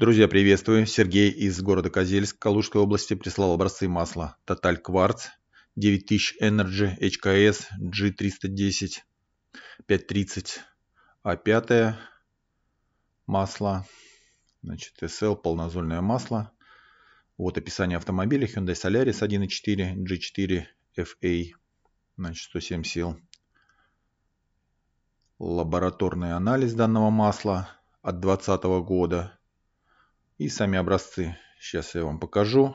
Друзья, приветствую. Сергей из города Козельск, Калужской области прислал образцы масла Total Quartz 9000 Energy HKS G310 530 А5 масло, значит SL полнозольное масло. Вот описание автомобиля Hyundai Solaris 1.4 G4 FA, значит 107 сил. Лабораторный анализ данного масла от 2020 года и сами образцы. Сейчас я вам покажу.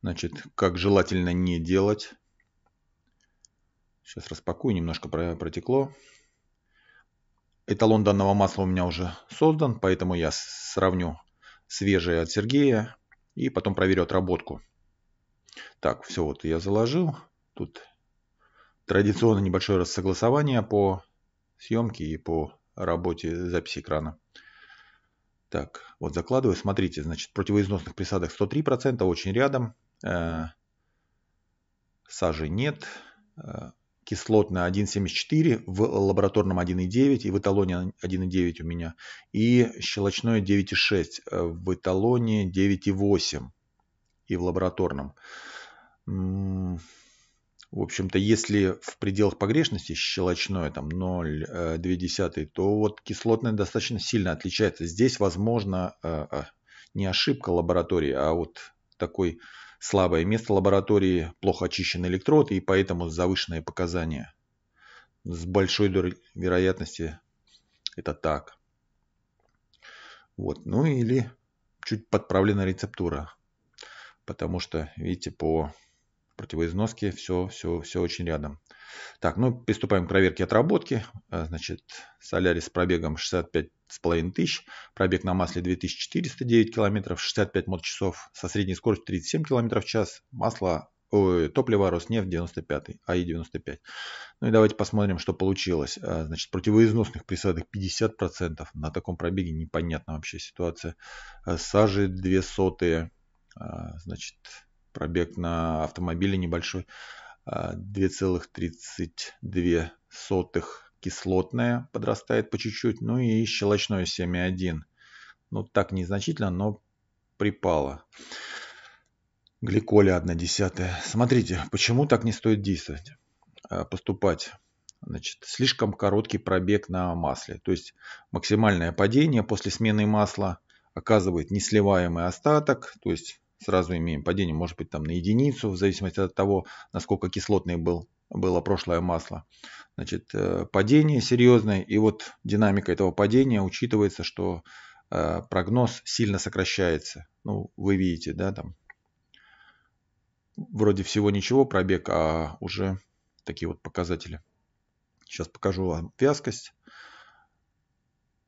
Значит, как желательно не делать. Сейчас распакую, немножко протекло. Эталон данного масла у меня уже создан, поэтому я сравню свежее от Сергея и потом проверю отработку. Так, все вот я заложил. Тут традиционно небольшое рассогласование по съемке и по работе записи экрана. Так, вот закладываю, смотрите, значит, противоизносных присадок 103%, очень рядом. Э, сажи нет. Э, кислотная 1,74, в лабораторном 1,9, и в эталоне 1,9 у меня. И щелочное 9,6, э, в эталоне 9,8 и в лабораторном. В общем-то, если в пределах погрешности щелочное, там 0,2, э, то вот кислотное достаточно сильно отличается. Здесь, возможно, э, э, не ошибка лаборатории, а вот такой слабое место лаборатории, плохо очищен электрод и поэтому завышенные показания. С большой долей вероятности это так. Вот, ну или чуть подправлена рецептура. Потому что, видите, по противоизноски, все, все, все очень рядом. Так, ну, приступаем к проверке отработки. Э, значит, солярис с пробегом 65,5 тысяч, пробег на масле 2409 километров 65 моточасов, со средней скоростью 37 километров в час, масло Ой, топливо Роснефть 95, АИ-95. Ну и давайте посмотрим, что получилось. Э, значит, противоизносных присадок 50%. На таком пробеге непонятна вообще ситуация. Э, сажи 2 сотые. Значит, пробег на автомобиле небольшой 2,32 а, кислотная подрастает по чуть-чуть, ну и щелочное 7,1. Ну так незначительно, но припало. Гликоля 1 десятая. Смотрите, почему так не стоит действовать, а, поступать? Значит, слишком короткий пробег на масле. То есть максимальное падение после смены масла оказывает несливаемый остаток, то есть сразу имеем падение, может быть, там на единицу, в зависимости от того, насколько кислотное был, было прошлое масло. Значит, э, падение серьезное, и вот динамика этого падения учитывается, что э, прогноз сильно сокращается. Ну, вы видите, да, там вроде всего ничего пробег, а уже такие вот показатели. Сейчас покажу вам вязкость.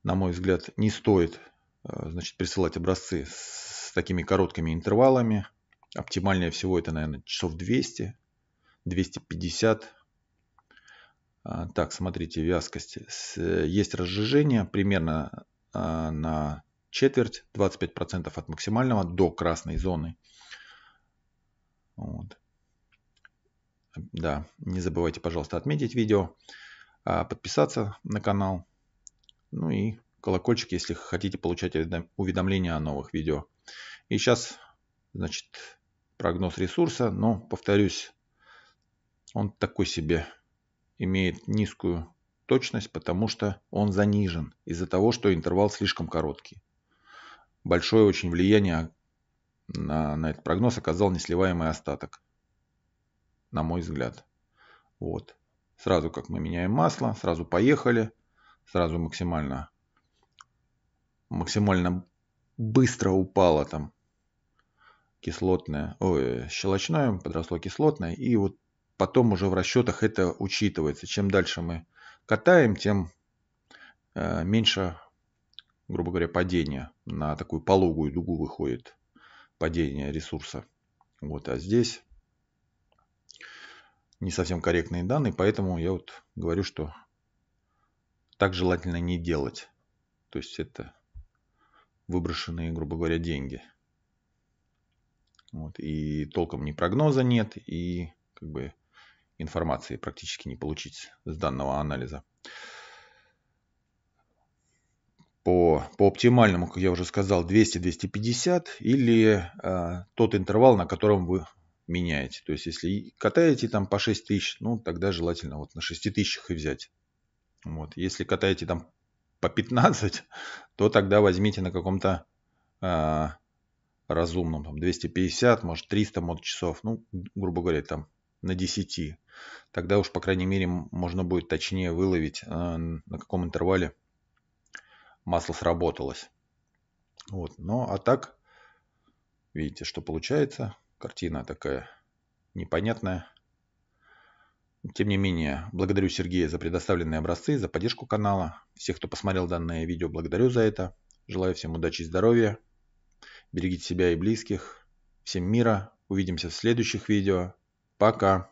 На мой взгляд, не стоит э, значит, присылать образцы с с такими короткими интервалами. Оптимальнее всего это, наверное, часов 200, 250. А, так, смотрите, вязкость. Есть разжижение примерно а, на четверть, 25% от максимального до красной зоны. Вот. Да, не забывайте, пожалуйста, отметить видео, а, подписаться на канал. Ну и колокольчик, если хотите получать уведомления о новых видео. И сейчас, значит, прогноз ресурса, но, повторюсь, он такой себе имеет низкую точность, потому что он занижен из-за того, что интервал слишком короткий. Большое очень влияние на, на этот прогноз оказал несливаемый остаток, на мой взгляд. Вот. Сразу как мы меняем масло, сразу поехали, сразу максимально, максимально быстро упало там кислотное, ой, щелочное, подросло кислотное, и вот потом уже в расчетах это учитывается. Чем дальше мы катаем, тем э, меньше, грубо говоря, падения на такую пологую дугу выходит падение ресурса. Вот, а здесь не совсем корректные данные, поэтому я вот говорю, что так желательно не делать. То есть это выброшенные, грубо говоря, деньги. Вот, и толком ни прогноза нет, и как бы информации практически не получить с данного анализа. По, по оптимальному, как я уже сказал, 200-250 или э, тот интервал, на котором вы меняете. То есть, если катаете там по 6 тысяч, ну, тогда желательно вот на 6 тысячах и взять. Вот. Если катаете там по 15, то тогда возьмите на каком-то э, разумном, там 250, может 300 мод часов, ну, грубо говоря, там на 10. Тогда уж, по крайней мере, можно будет точнее выловить, э, на каком интервале масло сработалось. Вот. Ну, а так, видите, что получается. Картина такая непонятная. Тем не менее, благодарю Сергея за предоставленные образцы, за поддержку канала. Всех, кто посмотрел данное видео, благодарю за это. Желаю всем удачи и здоровья. Берегите себя и близких. Всем мира. Увидимся в следующих видео. Пока.